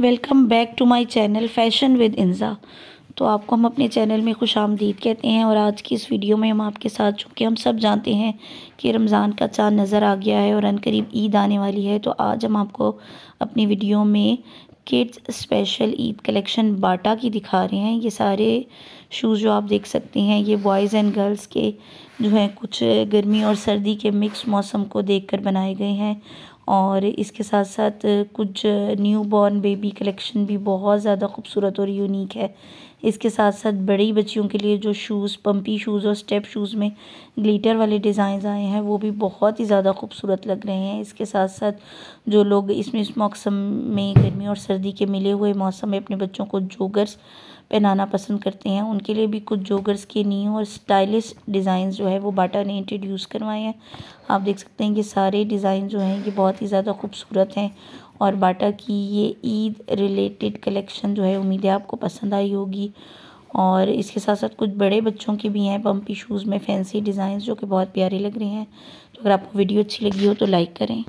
welcome back to my channel fashion with इंज़ा तो आपको हम अपने चैनल में खुश आमदीद कहते हैं और आज की इस वीडियो में हम आपके साथ चूँकि हम सब जानते हैं कि रमज़ान का चांद नज़र आ गया है और अनकरीब ईद आने वाली है तो आज हम आपको अपनी वीडियो में kids special Eid collection Bata की दिखा रहे हैं ये सारे शूज़ जो आप देख सकते हैं ये बॉयज़ एंड गर्ल्स के जो है कुछ गर्मी और सर्दी के मिक्स मौसम को देखकर बनाए गए हैं और इसके साथ साथ कुछ न्यू बॉर्न बेबी कलेक्शन भी बहुत ज़्यादा खूबसूरत और यूनिक है इसके साथ साथ बड़ी बच्चियों के लिए जो शूज़ पम्पी शूज़ और स्टेप शूज़ में ग्लिटर वाले डिज़ाइन आए हैं वो भी बहुत ही ज़्यादा खूबसूरत लग रहे हैं इसके साथ साथ जो लोग इसमें इस मौसम में गर्मी और सर्दी के मिले हुए मौसम में अपने बच्चों को जोगर्स पहनाना पसंद करते हैं उनके लिए भी कुछ जोगर्स के न्यू और स्टाइलिश डिज़ाइन जो है वो बाटा ने इंट्रोड्यूस करवाए हैं आप देख सकते हैं कि सारे डिज़ाइन जो हैं ये बहुत ही ज़्यादा खूबसूरत हैं और बाटा की ये ईद रिलेटेड कलेक्शन जो है उम्मीद है आपको पसंद आई होगी और इसके साथ साथ कुछ बड़े बच्चों के भी हैं पम्पी शूज़ में फैंसी डिज़ाइन जो कि बहुत प्यारे लग रहे हैं तो अगर आपको वीडियो अच्छी लगी हो तो लाइक करें